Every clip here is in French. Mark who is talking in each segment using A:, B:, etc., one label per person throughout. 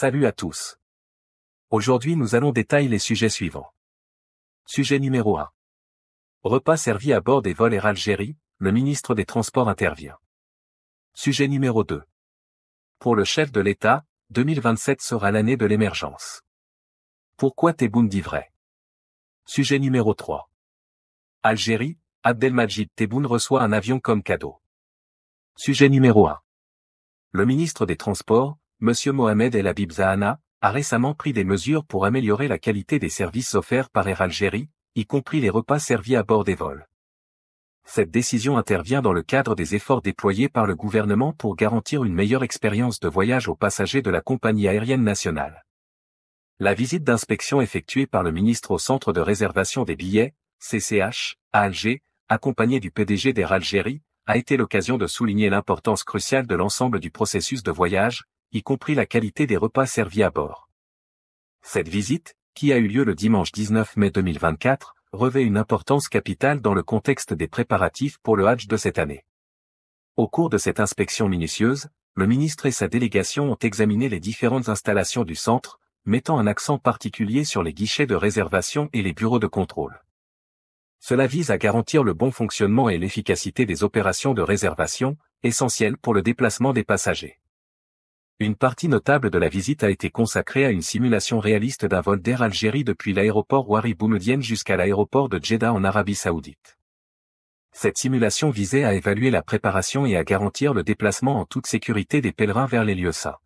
A: Salut à tous. Aujourd'hui nous allons détailler les sujets suivants. Sujet numéro 1. Repas servi à bord des vols Air Algérie, le ministre des Transports intervient. Sujet numéro 2. Pour le chef de l'État, 2027 sera l'année de l'émergence. Pourquoi Tebboune dit vrai Sujet numéro 3. Algérie, Abdelmajid Tebboune reçoit un avion comme cadeau. Sujet numéro 1. Le ministre des Transports, M. Mohamed El Habib Zahana, a récemment pris des mesures pour améliorer la qualité des services offerts par Air Algérie, y compris les repas servis à bord des vols. Cette décision intervient dans le cadre des efforts déployés par le gouvernement pour garantir une meilleure expérience de voyage aux passagers de la compagnie aérienne nationale. La visite d'inspection effectuée par le ministre au centre de réservation des billets, CCH, à Alger, accompagné du PDG d'Air Algérie, a été l'occasion de souligner l'importance cruciale de l'ensemble du processus de voyage, y compris la qualité des repas servis à bord. Cette visite, qui a eu lieu le dimanche 19 mai 2024, revêt une importance capitale dans le contexte des préparatifs pour le Hajj de cette année. Au cours de cette inspection minutieuse, le ministre et sa délégation ont examiné les différentes installations du centre, mettant un accent particulier sur les guichets de réservation et les bureaux de contrôle. Cela vise à garantir le bon fonctionnement et l'efficacité des opérations de réservation, essentielles pour le déplacement des passagers. Une partie notable de la visite a été consacrée à une simulation réaliste d'un vol d'Air Algérie depuis l'aéroport Wari Boumedienne jusqu'à l'aéroport de Jeddah en Arabie Saoudite. Cette simulation visait à évaluer la préparation et à garantir le déplacement en toute sécurité des pèlerins vers les lieux saints.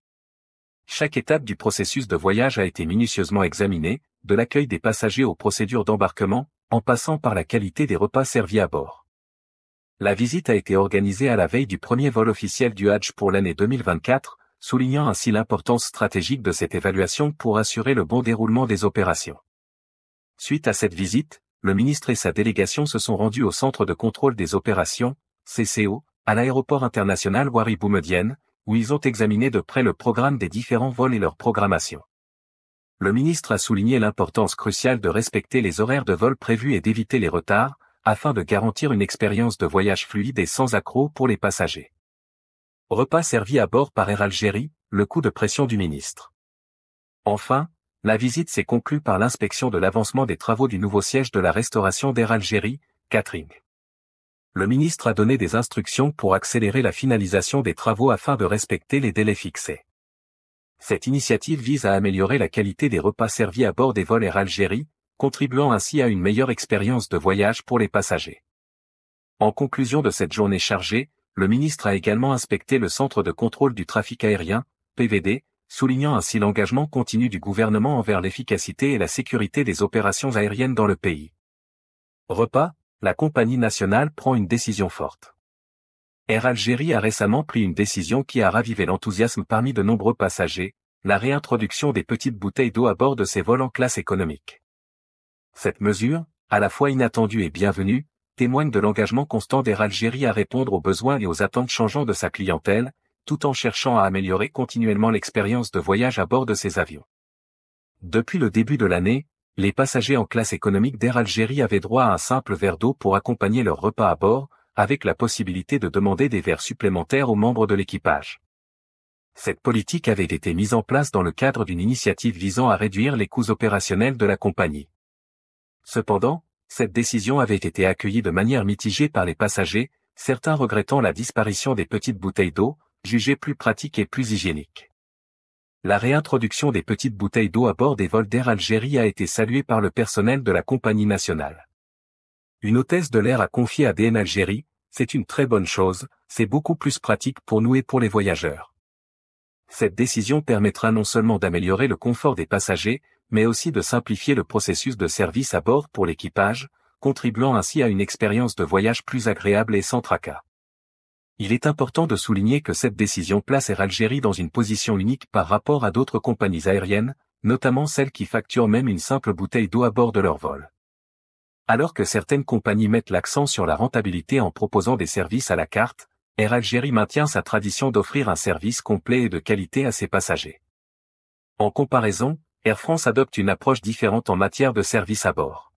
A: Chaque étape du processus de voyage a été minutieusement examinée, de l'accueil des passagers aux procédures d'embarquement, en passant par la qualité des repas servis à bord. La visite a été organisée à la veille du premier vol officiel du Hajj pour l'année 2024, soulignant ainsi l'importance stratégique de cette évaluation pour assurer le bon déroulement des opérations. Suite à cette visite, le ministre et sa délégation se sont rendus au Centre de contrôle des opérations, CCO, à l'aéroport international Wari-Boumedienne, où ils ont examiné de près le programme des différents vols et leur programmation. Le ministre a souligné l'importance cruciale de respecter les horaires de vol prévus et d'éviter les retards, afin de garantir une expérience de voyage fluide et sans accrocs pour les passagers. Repas servi à bord par Air Algérie, le coup de pression du ministre. Enfin, la visite s'est conclue par l'inspection de l'avancement des travaux du nouveau siège de la restauration d'Air Algérie, Catherine. Le ministre a donné des instructions pour accélérer la finalisation des travaux afin de respecter les délais fixés. Cette initiative vise à améliorer la qualité des repas servis à bord des vols Air Algérie, contribuant ainsi à une meilleure expérience de voyage pour les passagers. En conclusion de cette journée chargée, le ministre a également inspecté le Centre de contrôle du trafic aérien, PVD, soulignant ainsi l'engagement continu du gouvernement envers l'efficacité et la sécurité des opérations aériennes dans le pays. Repas, la compagnie nationale prend une décision forte. Air Algérie a récemment pris une décision qui a ravivé l'enthousiasme parmi de nombreux passagers, la réintroduction des petites bouteilles d'eau à bord de ses vols en classe économique. Cette mesure, à la fois inattendue et bienvenue, témoigne de l'engagement constant d'Air Algérie à répondre aux besoins et aux attentes changeants de sa clientèle, tout en cherchant à améliorer continuellement l'expérience de voyage à bord de ses avions. Depuis le début de l'année, les passagers en classe économique d'Air Algérie avaient droit à un simple verre d'eau pour accompagner leur repas à bord, avec la possibilité de demander des verres supplémentaires aux membres de l'équipage. Cette politique avait été mise en place dans le cadre d'une initiative visant à réduire les coûts opérationnels de la compagnie. Cependant, cette décision avait été accueillie de manière mitigée par les passagers, certains regrettant la disparition des petites bouteilles d'eau, jugées plus pratiques et plus hygiéniques. La réintroduction des petites bouteilles d'eau à bord des vols d'Air Algérie a été saluée par le personnel de la compagnie nationale. Une hôtesse de l'air a confié à DN Algérie, c'est une très bonne chose, c'est beaucoup plus pratique pour nous et pour les voyageurs. Cette décision permettra non seulement d'améliorer le confort des passagers, mais aussi de simplifier le processus de service à bord pour l'équipage, contribuant ainsi à une expérience de voyage plus agréable et sans tracas. Il est important de souligner que cette décision place Air Algérie dans une position unique par rapport à d'autres compagnies aériennes, notamment celles qui facturent même une simple bouteille d'eau à bord de leur vol. Alors que certaines compagnies mettent l'accent sur la rentabilité en proposant des services à la carte, Air Algérie maintient sa tradition d'offrir un service complet et de qualité à ses passagers. En comparaison, Air France adopte une approche différente en matière de service à bord.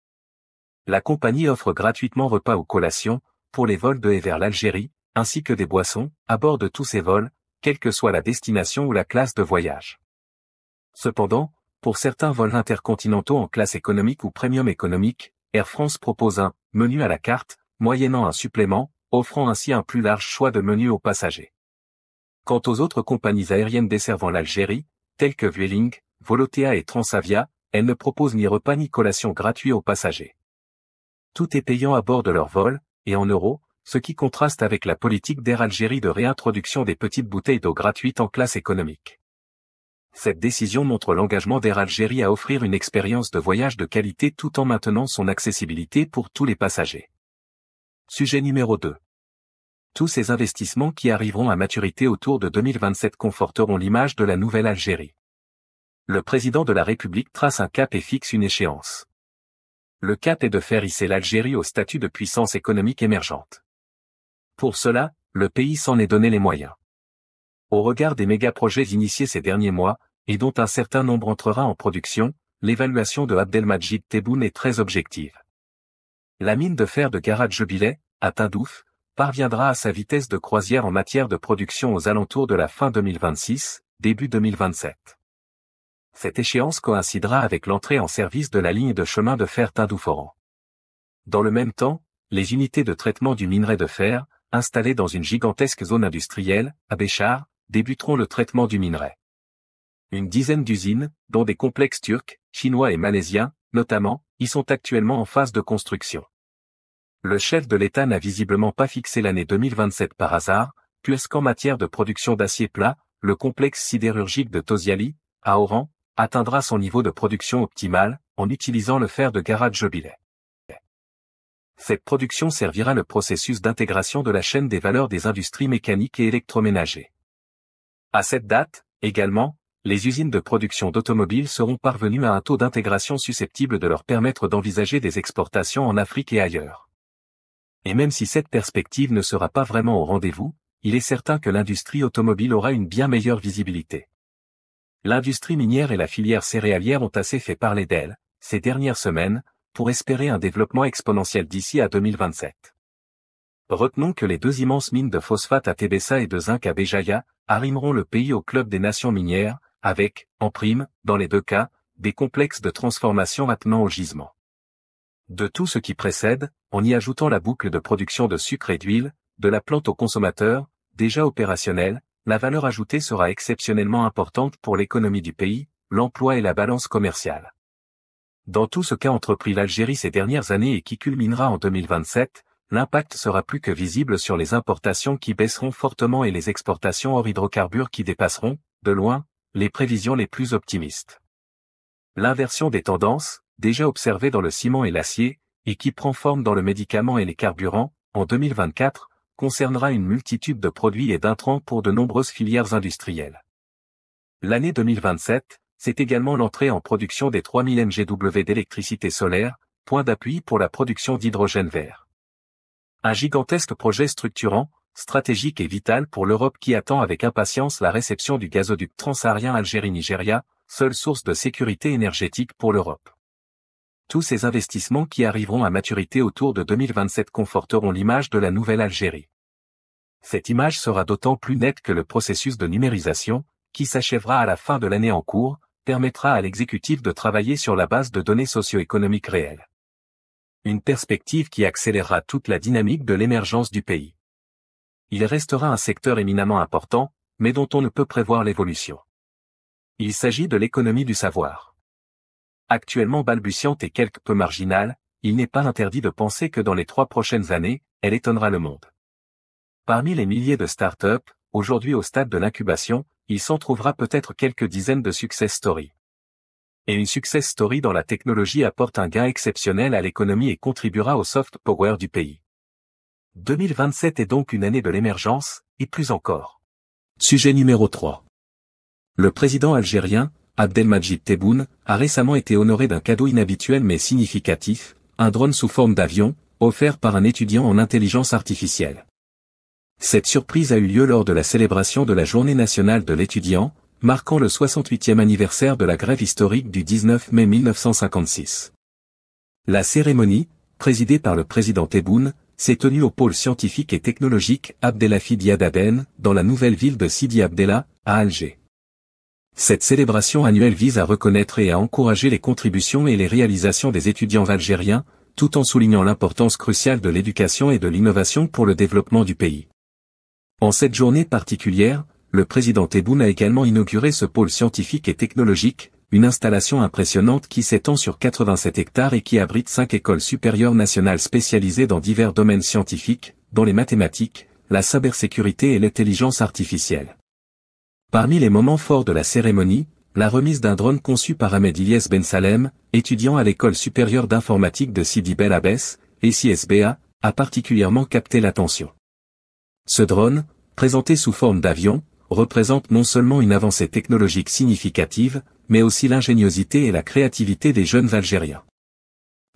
A: La compagnie offre gratuitement repas ou collations, pour les vols de et vers l'Algérie, ainsi que des boissons, à bord de tous ces vols, quelle que soit la destination ou la classe de voyage. Cependant, pour certains vols intercontinentaux en classe économique ou premium économique, Air France propose un menu à la carte, moyennant un supplément, offrant ainsi un plus large choix de menus aux passagers. Quant aux autres compagnies aériennes desservant l'Algérie, telles que Vueling, Volotea et Transavia, elles ne proposent ni repas ni collation gratuits aux passagers. Tout est payant à bord de leur vol, et en euros, ce qui contraste avec la politique d'Air Algérie de réintroduction des petites bouteilles d'eau gratuites en classe économique. Cette décision montre l'engagement d'Air Algérie à offrir une expérience de voyage de qualité tout en maintenant son accessibilité pour tous les passagers. Sujet numéro 2. Tous ces investissements qui arriveront à maturité autour de 2027 conforteront l'image de la nouvelle Algérie le président de la République trace un cap et fixe une échéance. Le cap est de faire hisser l'Algérie au statut de puissance économique émergente. Pour cela, le pays s'en est donné les moyens. Au regard des méga-projets initiés ces derniers mois, et dont un certain nombre entrera en production, l'évaluation de Abdelmajid Tebboune est très objective. La mine de fer de Garadjebilet, à Tindouf, parviendra à sa vitesse de croisière en matière de production aux alentours de la fin 2026, début 2027 cette échéance coïncidera avec l'entrée en service de la ligne de chemin de fer Tindouforan. Dans le même temps, les unités de traitement du minerai de fer, installées dans une gigantesque zone industrielle, à Béchar, débuteront le traitement du minerai. Une dizaine d'usines, dont des complexes turcs, chinois et malaisiens, notamment, y sont actuellement en phase de construction. Le chef de l'État n'a visiblement pas fixé l'année 2027 par hasard, puisqu'en matière de production d'acier plat, le complexe sidérurgique de Tosiali, à Oran, atteindra son niveau de production optimal en utilisant le fer de Garage-Jobilet. Cette production servira le processus d'intégration de la chaîne des valeurs des industries mécaniques et électroménagers. À cette date, également, les usines de production d'automobiles seront parvenues à un taux d'intégration susceptible de leur permettre d'envisager des exportations en Afrique et ailleurs. Et même si cette perspective ne sera pas vraiment au rendez-vous, il est certain que l'industrie automobile aura une bien meilleure visibilité. L'industrie minière et la filière céréalière ont assez fait parler d'elle, ces dernières semaines, pour espérer un développement exponentiel d'ici à 2027. Retenons que les deux immenses mines de phosphate à Tébessa et de zinc à Béjaïa arrimeront le pays au club des nations minières, avec, en prime, dans les deux cas, des complexes de transformation maintenant au gisement. De tout ce qui précède, en y ajoutant la boucle de production de sucre et d'huile, de la plante au consommateur, déjà opérationnelle, la valeur ajoutée sera exceptionnellement importante pour l'économie du pays, l'emploi et la balance commerciale. Dans tout ce qu'a entrepris l'Algérie ces dernières années et qui culminera en 2027, l'impact sera plus que visible sur les importations qui baisseront fortement et les exportations hors hydrocarbures qui dépasseront, de loin, les prévisions les plus optimistes. L'inversion des tendances, déjà observée dans le ciment et l'acier, et qui prend forme dans le médicament et les carburants, en 2024, concernera une multitude de produits et d'intrants pour de nombreuses filières industrielles. L'année 2027, c'est également l'entrée en production des 3000 MGW d'électricité solaire, point d'appui pour la production d'hydrogène vert. Un gigantesque projet structurant, stratégique et vital pour l'Europe qui attend avec impatience la réception du gazoduc transsaharien algérie nigéria seule source de sécurité énergétique pour l'Europe. Tous ces investissements qui arriveront à maturité autour de 2027 conforteront l'image de la nouvelle Algérie. Cette image sera d'autant plus nette que le processus de numérisation, qui s'achèvera à la fin de l'année en cours, permettra à l'exécutif de travailler sur la base de données socio-économiques réelles. Une perspective qui accélérera toute la dynamique de l'émergence du pays. Il restera un secteur éminemment important, mais dont on ne peut prévoir l'évolution. Il s'agit de l'économie du savoir actuellement balbutiante et quelque peu marginale, il n'est pas interdit de penser que dans les trois prochaines années, elle étonnera le monde. Parmi les milliers de startups, aujourd'hui au stade de l'incubation, il s'en trouvera peut-être quelques dizaines de success stories. Et une success story dans la technologie apporte un gain exceptionnel à l'économie et contribuera au soft power du pays. 2027 est donc une année de l'émergence, et plus encore. Sujet numéro 3. Le président algérien, Abdelmajid Tebboune, a récemment été honoré d'un cadeau inhabituel mais significatif, un drone sous forme d'avion, offert par un étudiant en intelligence artificielle. Cette surprise a eu lieu lors de la célébration de la Journée nationale de l'étudiant, marquant le 68e anniversaire de la grève historique du 19 mai 1956. La cérémonie, présidée par le président Tebboune, s'est tenue au pôle scientifique et technologique Abdelhafi Diadaden, dans la nouvelle ville de Sidi Abdellah, à Alger. Cette célébration annuelle vise à reconnaître et à encourager les contributions et les réalisations des étudiants algériens, tout en soulignant l'importance cruciale de l'éducation et de l'innovation pour le développement du pays. En cette journée particulière, le président Tebboune a également inauguré ce pôle scientifique et technologique, une installation impressionnante qui s'étend sur 87 hectares et qui abrite cinq écoles supérieures nationales spécialisées dans divers domaines scientifiques, dont les mathématiques, la cybersécurité et l'intelligence artificielle. Parmi les moments forts de la cérémonie, la remise d'un drone conçu par Ahmed Ilyes Ben Salem, étudiant à l'école supérieure d'informatique de Sidi Bel Abbès, CSBA, a particulièrement capté l'attention. Ce drone, présenté sous forme d'avion, représente non seulement une avancée technologique significative, mais aussi l'ingéniosité et la créativité des jeunes Algériens.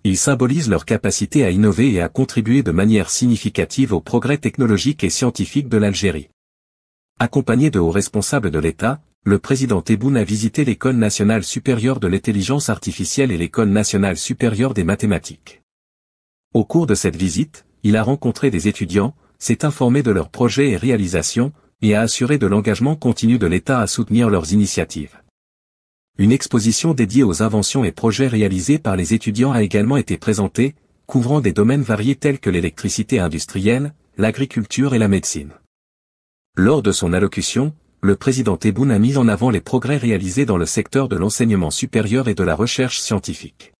A: Il symbolise leur capacité à innover et à contribuer de manière significative au progrès technologique et scientifique de l'Algérie. Accompagné de hauts responsables de l'État, le président Tebboune a visité l'École nationale supérieure de l'intelligence artificielle et l'École nationale supérieure des mathématiques. Au cours de cette visite, il a rencontré des étudiants, s'est informé de leurs projets et réalisations, et a assuré de l'engagement continu de l'État à soutenir leurs initiatives. Une exposition dédiée aux inventions et projets réalisés par les étudiants a également été présentée, couvrant des domaines variés tels que l'électricité industrielle, l'agriculture et la médecine. Lors de son allocution, le président Tebboune a mis en avant les progrès réalisés dans le secteur de l'enseignement supérieur et de la recherche scientifique.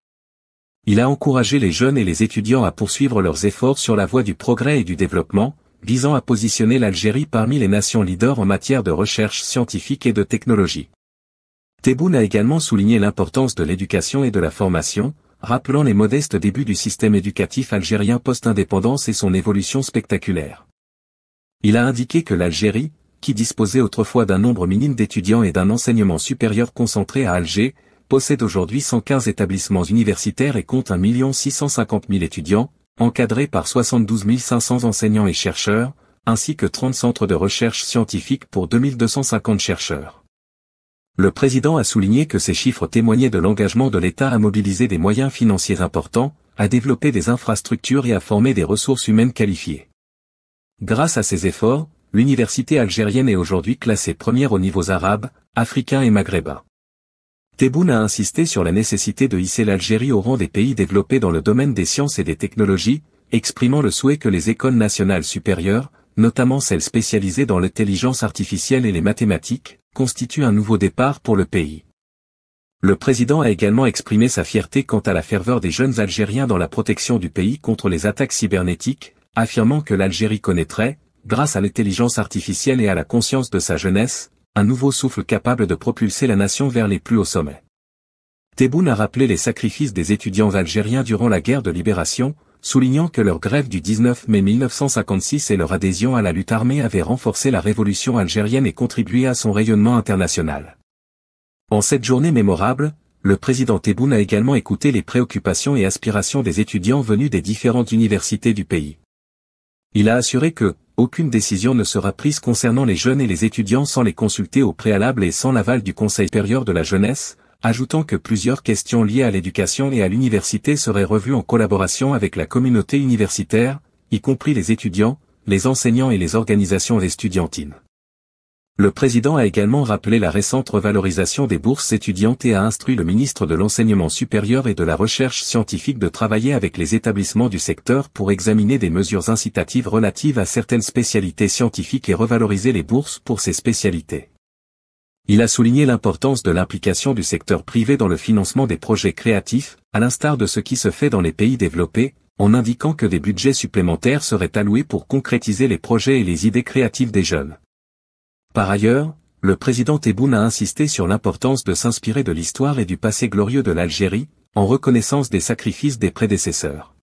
A: Il a encouragé les jeunes et les étudiants à poursuivre leurs efforts sur la voie du progrès et du développement, visant à positionner l'Algérie parmi les nations leaders en matière de recherche scientifique et de technologie. Tebboune a également souligné l'importance de l'éducation et de la formation, rappelant les modestes débuts du système éducatif algérien post-indépendance et son évolution spectaculaire. Il a indiqué que l'Algérie, qui disposait autrefois d'un nombre minime d'étudiants et d'un enseignement supérieur concentré à Alger, possède aujourd'hui 115 établissements universitaires et compte 1 650 000 étudiants, encadrés par 72 500 enseignants et chercheurs, ainsi que 30 centres de recherche scientifique pour 2250 chercheurs. Le président a souligné que ces chiffres témoignaient de l'engagement de l'État à mobiliser des moyens financiers importants, à développer des infrastructures et à former des ressources humaines qualifiées. Grâce à ses efforts, l'université algérienne est aujourd'hui classée première au niveau arabes, africains et maghrébins. Tebboune a insisté sur la nécessité de hisser l'Algérie au rang des pays développés dans le domaine des sciences et des technologies, exprimant le souhait que les écoles nationales supérieures, notamment celles spécialisées dans l'intelligence artificielle et les mathématiques, constituent un nouveau départ pour le pays. Le président a également exprimé sa fierté quant à la ferveur des jeunes Algériens dans la protection du pays contre les attaques cybernétiques, affirmant que l'Algérie connaîtrait, grâce à l'intelligence artificielle et à la conscience de sa jeunesse, un nouveau souffle capable de propulser la nation vers les plus hauts sommets. Tebboune a rappelé les sacrifices des étudiants algériens durant la guerre de libération, soulignant que leur grève du 19 mai 1956 et leur adhésion à la lutte armée avaient renforcé la révolution algérienne et contribué à son rayonnement international. En cette journée mémorable, le président Tebboune a également écouté les préoccupations et aspirations des étudiants venus des différentes universités du pays. Il a assuré que, aucune décision ne sera prise concernant les jeunes et les étudiants sans les consulter au préalable et sans l'aval du Conseil supérieur de la jeunesse, ajoutant que plusieurs questions liées à l'éducation et à l'université seraient revues en collaboration avec la communauté universitaire, y compris les étudiants, les enseignants et les organisations estudiantines. Le président a également rappelé la récente revalorisation des bourses étudiantes et a instruit le ministre de l'Enseignement supérieur et de la Recherche scientifique de travailler avec les établissements du secteur pour examiner des mesures incitatives relatives à certaines spécialités scientifiques et revaloriser les bourses pour ces spécialités. Il a souligné l'importance de l'implication du secteur privé dans le financement des projets créatifs, à l'instar de ce qui se fait dans les pays développés, en indiquant que des budgets supplémentaires seraient alloués pour concrétiser les projets et les idées créatives des jeunes. Par ailleurs, le président Tebboune a insisté sur l'importance de s'inspirer de l'histoire et du passé glorieux de l'Algérie, en reconnaissance des sacrifices des prédécesseurs.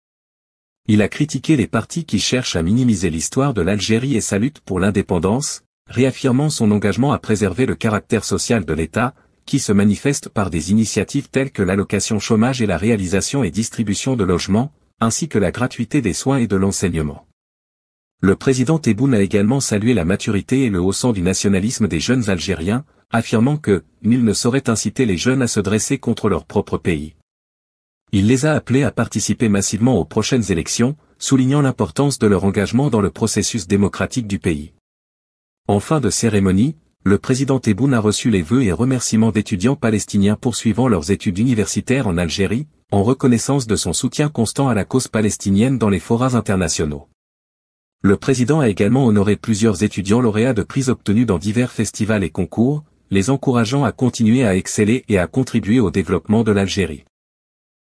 A: Il a critiqué les partis qui cherchent à minimiser l'histoire de l'Algérie et sa lutte pour l'indépendance, réaffirmant son engagement à préserver le caractère social de l'État, qui se manifeste par des initiatives telles que l'allocation chômage et la réalisation et distribution de logements, ainsi que la gratuité des soins et de l'enseignement. Le président Tebboune a également salué la maturité et le haussant du nationalisme des jeunes Algériens, affirmant que « nul ne saurait inciter les jeunes à se dresser contre leur propre pays ». Il les a appelés à participer massivement aux prochaines élections, soulignant l'importance de leur engagement dans le processus démocratique du pays. En fin de cérémonie, le président Tebboune a reçu les vœux et remerciements d'étudiants palestiniens poursuivant leurs études universitaires en Algérie, en reconnaissance de son soutien constant à la cause palestinienne dans les forats internationaux. Le président a également honoré plusieurs étudiants lauréats de prix obtenus dans divers festivals et concours, les encourageant à continuer à exceller et à contribuer au développement de l'Algérie.